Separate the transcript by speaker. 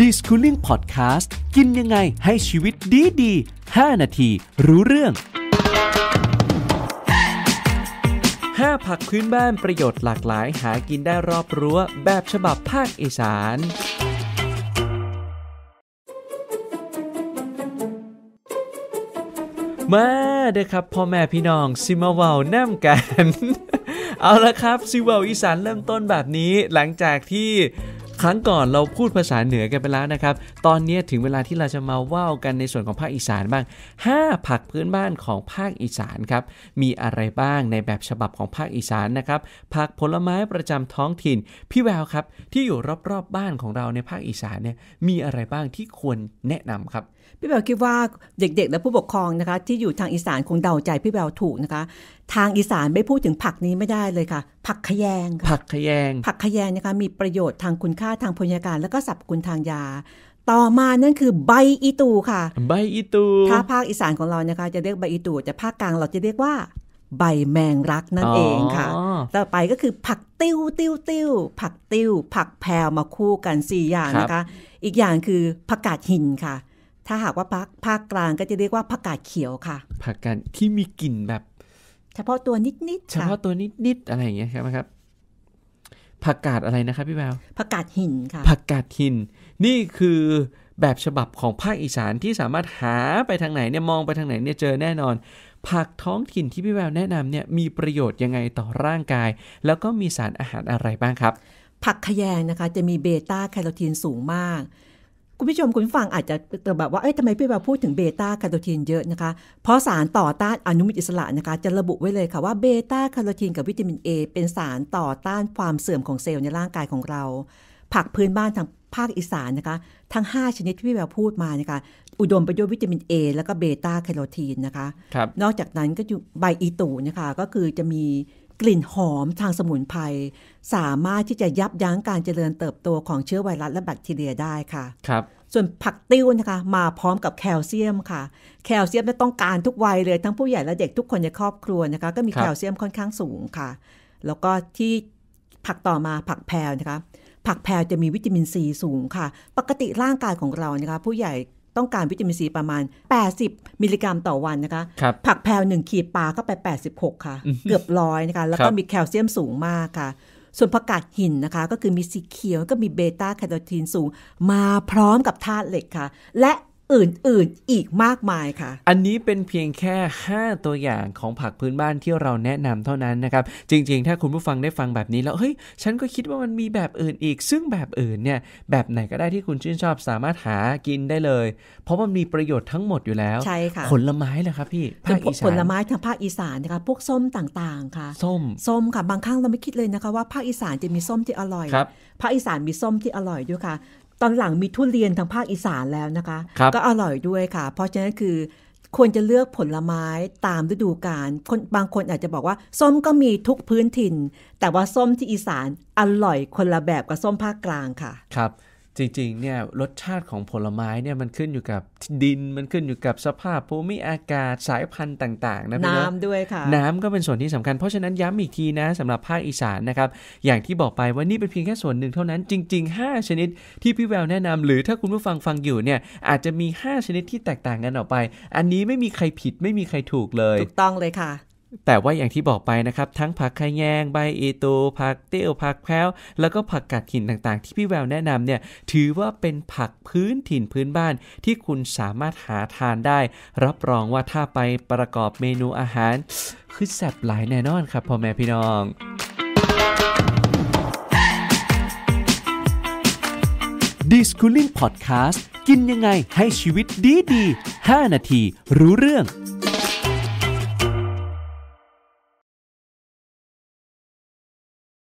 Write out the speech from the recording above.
Speaker 1: ดิสคูลิ่งพอดแคสต์ กินยังไงให้ชีวิตดีดี5นาทีรู้เรื่อง5ผักพื้นบ้านประโยชน์หลากหลาย หากินได้รอบรั้วแบบฉบับภาคอีสาน มาเด้อครับพ่อแม่พี่น้อง ซิมาวาวนมำกัน เอาละครับซิวาวอีสานเริ่มต้นแบบนี้หลังจากที่ครั้งก่อนเราพูดภาษาเหนือกันไปแล้วนะครับ ตอนนี้ถึงเวลาที่เราจะมาว่าวกันในส่วนของภาคอีสานบ้าง 5 ผักพื้นบ้านของภาคอีสานครับ มีอะไรบ้างในแบบฉบับของภาคอีสานนะครับผักผลไม้ประจำท้องถิ่น พี่แววครับ ที่อยู่รอบๆบบ้านของเราในภาคอีสานเนี่ย มีอะไรบ้างที่ควรแนะนำครับ
Speaker 2: พี่แววคิดว่าเด็กๆ และผู้ปกครองนะคะที่อยู่ทางอีสานคงเดาใจพี่แววถูกนะคะทางอีสานไม่พูดถึงผักนี้ไม่ได้เลยค่ะ ผักขยงผักขยงผักขยงนะคะมีประโยชน์ทางคุณค่าทางพยาการแล้วก็สรรพคุณทางยา ต่อมานั่นคือ ใบอีตูค่ะ ใบอีตูถ้าภาคอีสานของเรานะคะ จะเรียกใบอีตูแต่ภาคกลางเราจะเรียกว่า ใบแมงรักนั่นเองค่ะต่อไปก็คือผักติ้วติ้วติ้วผักติ้ว ผักแพรมาคู่กัน 4 อย่างนะคะ อีกอย่างคือผักกาดหินค่ะ ถ้าหากว่าภาคกลางก็จะเรียกว่าผักกาดเขียวค่ะ
Speaker 1: ผักกาดที่มีกลิ่นแบบ
Speaker 2: เฉพาะตัวนิดๆเฉพาะ
Speaker 1: ตัวนิดๆ อะไรอย่างเงี้ยครับครับ ผักกาดอะไรนะครับพี่แวว
Speaker 2: ผักกาดหินค่ะผ
Speaker 1: ักกาดหินนี่คือแบบฉบับของภาคอีสานที่สามารถหาไปทางไหนเนี่ยมองไปทางไหนเนี่ยเจอแน่นอน ผักท้องถิ่นที่พี่แววแนะนำเนี่ยมีประโยชน์ยังไงต่อร่างกาย แล้วก็มีสารอาหารอะไรบ้างครับ
Speaker 2: ผักขยงนะคะจะมีเบต้าแคโรทีนสูงมากคุณผู้ชมคุณฟังอาจจะแบบว่า เอ้ยทำไมพี่บาพูดถึงเบต้าคาร์โททีนเยอะนะคะ เพราะสารต่อต้านอนุมูลอิสระนะคะ จะระบุไว้เลยค่ะว่าเบต้าคาร์โททีนกับวิตามินเอเป็นสารต่อต้านความเสื่อมของเซลล์ในร่างกายของเรา ผักพื้นบ้านทางภาคอีสานนะคะ ทั้ง 5 ชนิดที่พี่แววพูดมานะคะ อุดมไปด้วยวิตามิน A แล้วก็เบต้าแคโรทีนนะคะครับนอกจากนั้นก็อยู่ใบอีตูนะคะก็คือจะมีกลิ่นหอมทางสมุนไพรสามารถที่จะยับยั้งการเจริญเติบโตของเชื้อไวรัสและแบคทีเรียได้ค่ะครับส่วนผักติ้วนะคะมาพร้อมกับแคลเซียมค่ะ แคลเซียมจะต้องการทุกวัยเลยทั้งผู้ใหญ่และเด็กทุกคนในครอบครัวนะคะก็มีแคลเซียมค่อนข้างสูงค่ะ แล้วก็ที่ผักต่อมาผักแพรนะคะ ผักแพรจะมีวิตามินซีสูงค่ะ ปกติร่างกายของเรานะคะ ผู้ใหญ่ต้องการวิตามินซีประมาณ80มิลลิกรัมต่อวันนะคะคผักแพรหนึ่งขีดปลาก็ไป86ค่ะเกือบร้อยนะคะ แล้วก็มีแคลเซียมสูงมากค่ะส่วนผักกาดหินนะคะ ก็คือมีสีเขียวก็มีเบต้าแคโรทีนสูงมาพร้อมกับธาตุเหล็กค่ะ และอื่นๆอีกมากมายค่ะ
Speaker 1: อันนี้เป็นเพียงแค่5ตัวอย่างของผักพื้นบ้านที่เราแนะนำเท่านั้นนะครับ จริงๆ ถ้าคุณผู้ฟังได้ฟังแบบนี้แล้ว เฮ้ย ฉันก็คิดว่ามันมีแบบอื่นอีก ซึ่งแบบอื่นเนี่ย แบบไหนก็ได้ที่คุณชื่นชอบสามารถหากินได้เลย เพราะมันมีประโยชน์ทั้งหมดอยู่แล้ว ใช่ค่ะ ผลไม้นะครับพี่ภาคอีสานผลไม้
Speaker 2: ทางภาคอีสานนะคะ พวกส้มต่างๆค่ะ ส้ม ส้มค่ะ บางครั้งเราไม่คิดเลยนะคะว่าภาคอีสานจะมีส้มที่อร่อย ครับ ภาคอีสานมีส้มที่อร่อยด้วยค่ะตอนหลังมีทุเรียนทางภาคอีสานแล้วนะคะคก็อร่อยด้วยค่ะ เพราะฉะนั้นคือ ควรจะเลือกผลไม้ตามฤดูกาลบางคนอาจจะบอกว่า ส้มก็มีทุกพื้นถิ่นแต่ว่าส้มที่อีสานอร่อยคนละแบบกับส้มภาคกลางค่ะ
Speaker 1: ครับจริงๆเนี่ยรสชาติของผลไม้เนี่ยมันขึ้นอยู่กับดินมันขึ้นอยู่กับสภาพภูมิอากาศสายพันธุ์ต่าง ๆนะน้ำด้วยค่ะ น้ำก็เป็นส่วนที่สำคัญเพราะฉะนั้นย้ำอีกทีนะสำหรับภาคอีสานนะครับอย่างที่บอกไปว่านี่เป็นเพียงแค่ส่วนหนึ่งเท่านั้นจริง ๆ 5 ชนิดที่พี่แววแนะนำ หรือถ้าคุณผู้ฟังฟังอยู่เนี่ย อาจจะมี 5 ชนิดที่แตกต่างกันออกไป อันนี้ไม่มีใครผิดไม่มีใครถูกเลยถูกต้องเลยค่ะแต่ว่าอย่างที่บอกไปนะครับ ทั้งผักไข่แยงใบอีตู ผักเตี้ยวผักแพรวแล้วก็ผักกาดหินต่างๆ ที่พี่แววแนะนำเนี่ย ถือว่าเป็นผักพื้นถิ่นพื้นบ้านที่คุณสามารถหาทานได้ รับรองว่าถ้าไปประกอบเมนูอาหาร คือแซ่บหลายแน่นอนครับพ่อแม่พี่น้องดิสคูลิ่งพอดแคสต์กินยังไงให้ชีวิตดีดี
Speaker 2: 5นาทีรู้เรื่อง